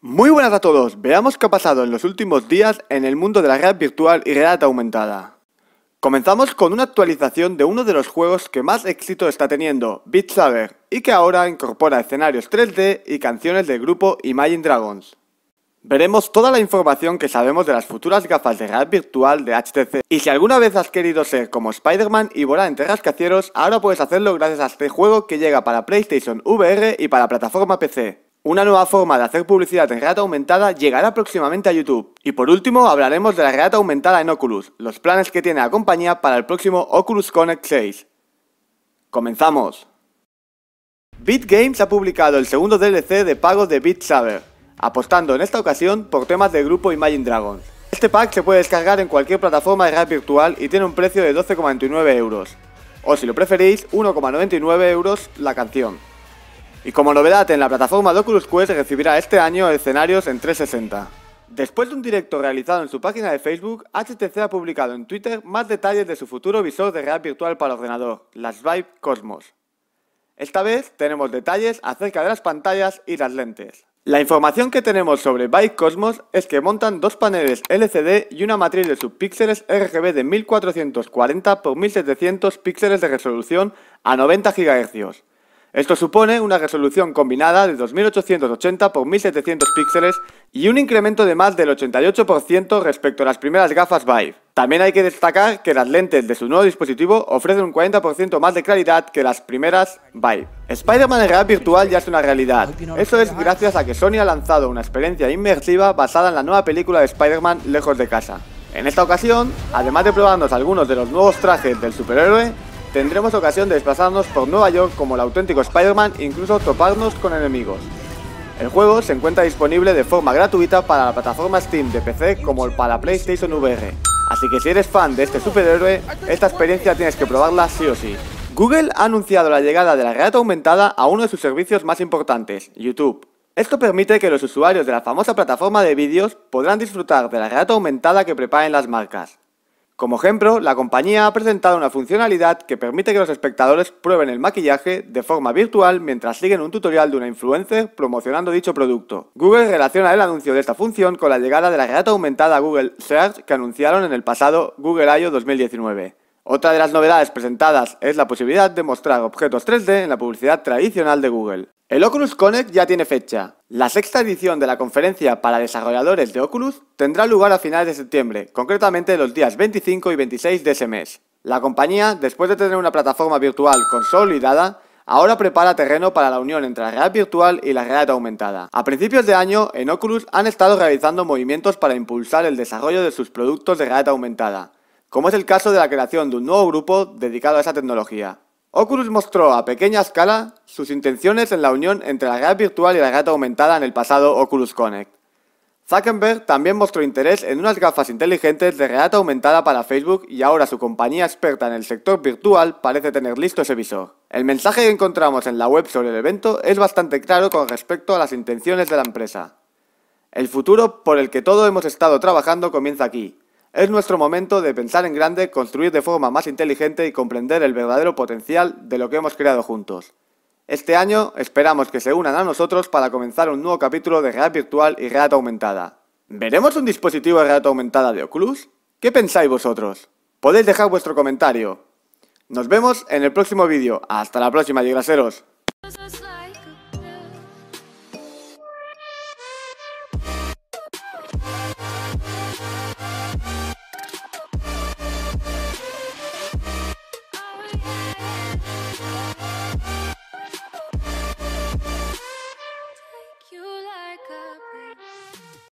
Muy buenas a todos, veamos qué ha pasado en los últimos días en el mundo de la red virtual y realidad aumentada. Comenzamos con una actualización de uno de los juegos que más éxito está teniendo, Beat Saber, y que ahora incorpora escenarios 3D y canciones del grupo Imagine Dragons. Veremos toda la información que sabemos de las futuras gafas de realidad virtual de HTC. Y si alguna vez has querido ser como Spider-Man y volar entre rascacielos, ahora puedes hacerlo gracias a este juego que llega para PlayStation VR y para plataforma PC. Una nueva forma de hacer publicidad en realidad aumentada llegará próximamente a YouTube. Y por último hablaremos de la realidad aumentada en Oculus, los planes que tiene la compañía para el próximo Oculus Connect 6. ¡Comenzamos! Beat Games ha publicado el segundo DLC de pago de Beat Saber, apostando en esta ocasión por temas del grupo Imagine Dragons. Este pack se puede descargar en cualquier plataforma de red virtual y tiene un precio de 12,99 euros, o si lo preferís, 1,99 euros la canción. Y como novedad en la plataforma de Oculus Quest recibirá este año escenarios en 360. Después de un directo realizado en su página de Facebook, HTC ha publicado en Twitter más detalles de su futuro visor de realidad virtual para ordenador, las Vive Cosmos. Esta vez tenemos detalles acerca de las pantallas y las lentes. La información que tenemos sobre Vive Cosmos es que montan dos paneles LCD y una matriz de subpíxeles RGB de 1440 x 1700 píxeles de resolución a 90 GHz esto supone una resolución combinada de 2880 por 1700 píxeles y un incremento de más del 88% respecto a las primeras gafas Vive. También hay que destacar que las lentes de su nuevo dispositivo ofrecen un 40% más de claridad que las primeras Vive. Spider-Man en realidad virtual ya es una realidad. Eso es gracias a que Sony ha lanzado una experiencia inmersiva basada en la nueva película de Spider-Man Lejos de Casa. En esta ocasión, además de probarnos algunos de los nuevos trajes del superhéroe, Tendremos ocasión de desplazarnos por Nueva York como el auténtico Spider-Man e incluso toparnos con enemigos. El juego se encuentra disponible de forma gratuita para la plataforma Steam de PC como para PlayStation VR. Así que si eres fan de este superhéroe, esta experiencia tienes que probarla sí o sí. Google ha anunciado la llegada de la realidad aumentada a uno de sus servicios más importantes, YouTube. Esto permite que los usuarios de la famosa plataforma de vídeos podrán disfrutar de la realidad aumentada que preparen las marcas. Como ejemplo, la compañía ha presentado una funcionalidad que permite que los espectadores prueben el maquillaje de forma virtual mientras siguen un tutorial de una influencer promocionando dicho producto. Google relaciona el anuncio de esta función con la llegada de la realidad aumentada Google Search que anunciaron en el pasado Google I.O. 2019. Otra de las novedades presentadas es la posibilidad de mostrar objetos 3D en la publicidad tradicional de Google. El Oculus Connect ya tiene fecha. La sexta edición de la conferencia para desarrolladores de Oculus tendrá lugar a finales de septiembre, concretamente los días 25 y 26 de ese mes. La compañía, después de tener una plataforma virtual consolidada, ahora prepara terreno para la unión entre la realidad virtual y la realidad aumentada. A principios de año, en Oculus han estado realizando movimientos para impulsar el desarrollo de sus productos de realidad aumentada, como es el caso de la creación de un nuevo grupo dedicado a esa tecnología. Oculus mostró a pequeña escala sus intenciones en la unión entre la realidad virtual y la realidad aumentada en el pasado Oculus Connect. Zuckerberg también mostró interés en unas gafas inteligentes de realidad aumentada para Facebook y ahora su compañía experta en el sector virtual parece tener listo ese visor. El mensaje que encontramos en la web sobre el evento es bastante claro con respecto a las intenciones de la empresa. El futuro por el que todos hemos estado trabajando comienza aquí, es nuestro momento de pensar en grande, construir de forma más inteligente y comprender el verdadero potencial de lo que hemos creado juntos. Este año esperamos que se unan a nosotros para comenzar un nuevo capítulo de realidad virtual y realidad aumentada. ¿Veremos un dispositivo de realidad aumentada de Oculus? ¿Qué pensáis vosotros? Podéis dejar vuestro comentario. Nos vemos en el próximo vídeo. Hasta la próxima, gracias.